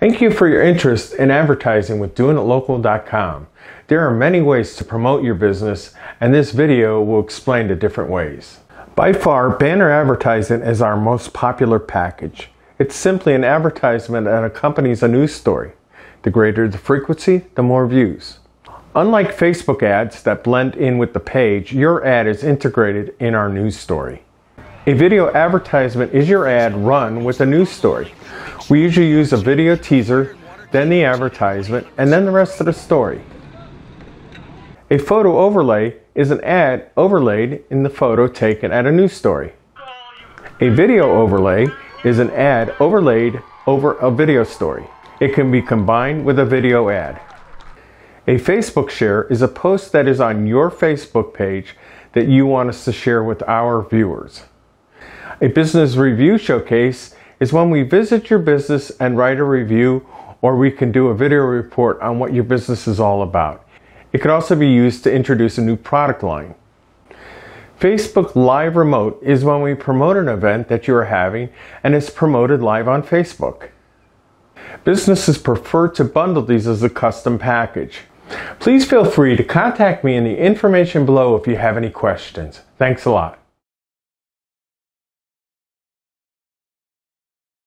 Thank you for your interest in advertising with doingitlocal.com. There are many ways to promote your business, and this video will explain the different ways. By far, banner advertising is our most popular package. It's simply an advertisement that accompanies a news story. The greater the frequency, the more views. Unlike Facebook ads that blend in with the page, your ad is integrated in our news story. A video advertisement is your ad run with a news story. We usually use a video teaser, then the advertisement, and then the rest of the story. A photo overlay is an ad overlaid in the photo taken at a news story. A video overlay is an ad overlaid over a video story. It can be combined with a video ad. A Facebook share is a post that is on your Facebook page that you want us to share with our viewers. A business review showcase is when we visit your business and write a review, or we can do a video report on what your business is all about. It could also be used to introduce a new product line. Facebook Live Remote is when we promote an event that you are having and it's promoted live on Facebook. Businesses prefer to bundle these as a custom package. Please feel free to contact me in the information below if you have any questions. Thanks a lot.